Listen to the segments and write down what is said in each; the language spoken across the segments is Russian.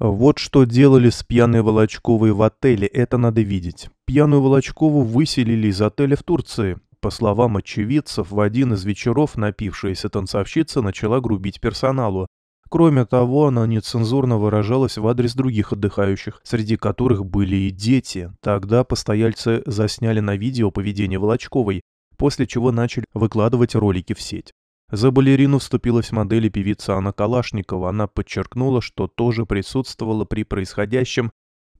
Вот что делали с пьяной Волочковой в отеле, это надо видеть. Пьяную Волочкову выселили из отеля в Турции. По словам очевидцев, в один из вечеров напившаяся танцовщица начала грубить персоналу. Кроме того, она нецензурно выражалась в адрес других отдыхающих, среди которых были и дети. Тогда постояльцы засняли на видео поведение Волочковой, после чего начали выкладывать ролики в сеть. За балерину вступилась модель и певица Анна Калашникова. Она подчеркнула, что тоже присутствовала при происходящем,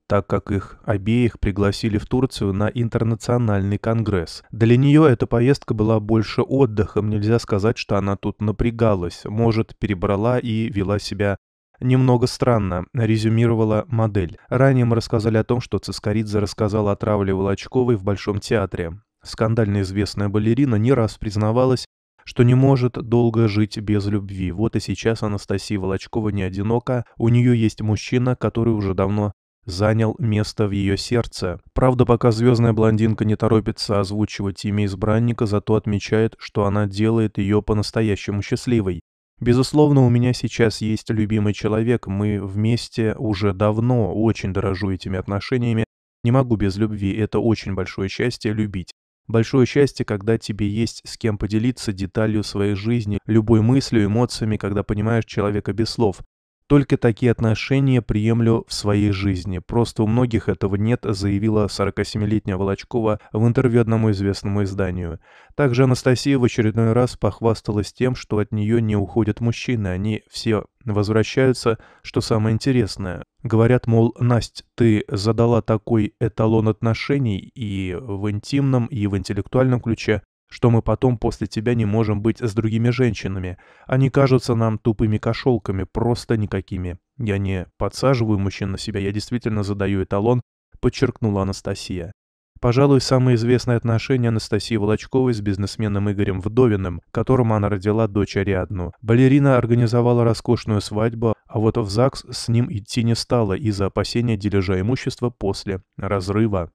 так как их обеих пригласили в Турцию на интернациональный конгресс. Для нее эта поездка была больше отдыхом, нельзя сказать, что она тут напрягалась, может, перебрала и вела себя «Немного странно», — резюмировала модель. Ранее мы рассказали о том, что Цискоридзе рассказала о травле Волочковой в Большом театре. Скандально известная балерина не раз признавалась, что не может долго жить без любви. Вот и сейчас Анастасия Волочкова не одинока, у нее есть мужчина, который уже давно занял место в ее сердце. Правда, пока звездная блондинка не торопится озвучивать имя избранника, зато отмечает, что она делает ее по-настоящему счастливой. Безусловно, у меня сейчас есть любимый человек, мы вместе уже давно, очень дорожу этими отношениями, не могу без любви, это очень большое счастье любить. Большое счастье, когда тебе есть с кем поделиться деталью своей жизни, любой мыслью, эмоциями, когда понимаешь человека без слов. Только такие отношения приемлю в своей жизни. Просто у многих этого нет, заявила 47-летняя Волочкова в интервью одному известному изданию. Также Анастасия в очередной раз похвасталась тем, что от нее не уходят мужчины, они все возвращаются, что самое интересное. Говорят, мол, Настя, ты задала такой эталон отношений и в интимном, и в интеллектуальном ключе, что мы потом после тебя не можем быть с другими женщинами. Они кажутся нам тупыми кошелками, просто никакими. Я не подсаживаю мужчин на себя, я действительно задаю эталон, подчеркнула Анастасия. Пожалуй, самое известное отношение Анастасии Волочковой с бизнесменом Игорем Вдовиным, которому она родила дочь Ариадну. Балерина организовала роскошную свадьбу, а вот в ЗАГС с ним идти не стала из-за опасения дележа имущества после разрыва.